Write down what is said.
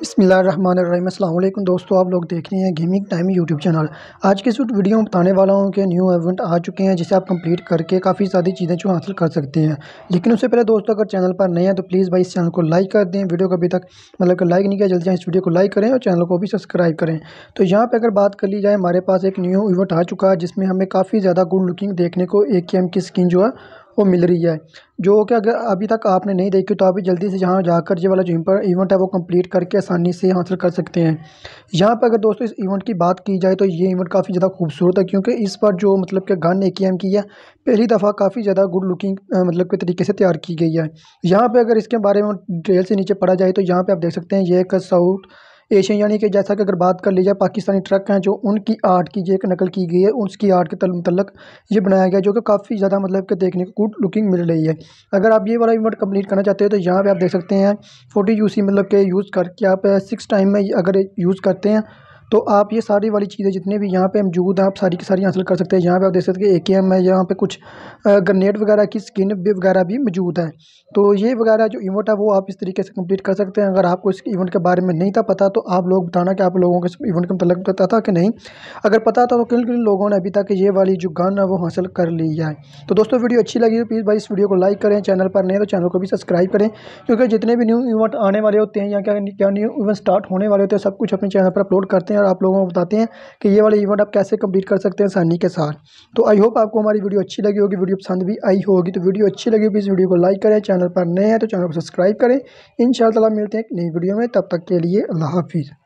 बसमिलीम दोस्तों आप लोग देख रहे हैं गेमिंग टाइम यूट्यूब चैनल आज के इस वीडियो में बताने वाला हूँ कि न्यू इवेंट आ चुके हैं जिसे आप कंप्लीट करके काफ़ी सारी चीज़ें जो हासिल कर सकते हैं लेकिन उससे पहले दोस्तों अगर चैनल पर नए हैं तो प्लीज़ भाई इस चैनल को लाइक कर दें वीडियो को अभी तक मतलब कि लाइक नहीं किया जल्दी से इस वीडियो को लाइक करें और चैनल को भी सब्सक्राइब करें तो यहाँ पर अगर बात कर ली जाए हमारे पास एक न्यू इवेंट आ चुका है जिसमें हमें काफ़ी ज़्यादा गुड लुकिंग देखने को ए के एम की स्किन जो है वो मिल रही है जो कि अगर अभी तक आपने नहीं देखी तो आप जल्दी से यहाँ जाकर ये वाला जो इवेंट है वो कंप्लीट करके आसानी से हासिल कर सकते हैं यहाँ पर अगर दोस्तों इस इवेंट की बात की जाए तो ये इवेंट काफ़ी ज़्यादा खूबसूरत है क्योंकि इस पर जो मतलब कि गन ए की है पहली दफ़ा काफ़ी ज़्यादा गुड लुकिंग मतलब के तरीके से तैयार की गई है यहाँ पर अगर इसके बारे में डिटेल से नीचे पढ़ा जाए तो यहाँ पर आप देख सकते हैं ये एक साउथ एशियन यानी कि जैसा कि अगर बात कर ली जाए पाकिस्तानी ट्रक हैं जो उनकी आर्ट की जो एक नकल की गई है उसकी आर्ट के मतलब ये बनाया गया जो कि काफ़ी ज़्यादा मतलब कि देखने को गुड लुकिंग मिल रही है अगर आप ये वाला इवेंट कम्प्लीट करना चाहते हो तो यहाँ पर आप देख सकते हैं फोटी यू मतलब के यूज़ करके आप सिक्स टाइम में अगर यूज़ करते हैं तो आप ये सारी वाली चीज़ें जितने भी यहाँ पे मौजूद हैं आप सारी की सारी हासिल कर सकते हैं यहाँ पे आप देख सकते हैं ए के एम है यहाँ पे कुछ ग्रनेड वगैरह की स्किन वगैरह भी मौजूद है तो ये वगैरह जो इवेंट है वो आप इस तरीके से कंप्लीट कर सकते हैं अगर आपको इस इवेंट के बारे में नहीं था पता तो आप लोग बताना कि आप लोगों को इस इवेंट के मतलब पता था कि नहीं अगर पता था तो किन किन लोगों ने अभी तक ये वाली जो गन है वो हासिल कर ली है तो दोस्तों वीडियो अच्छी लगी तो प्लीज़ भाई इस वीडियो को लाइक करें चैनल पर नहीं तो चैनल को भी सब्सक्राइब करें क्योंकि जितने भी न्यू इवेंट आने वाले होते हैं या क्या क्या न्यू इवेंट स्टार्ट होने वाले होते हैं सब कुछ अपने चैनल पर अपलोड करते हैं और आप लोगों को बताते हैं कि ये वाला इवेंट आप कैसे कंप्लीट कर सकते हैं सानी के साथ तो आई होप आपको हमारी वीडियो अच्छी लगी होगी वीडियो पसंद भी आई होगी तो वीडियो अच्छी लगी होगी इस वीडियो को लाइक करें चैनल पर नए हैं तो चैनल को सब्सक्राइब करें इन मिलते हैं एक नई वीडियो में तब तक के लिए अल्लाह हाफिज़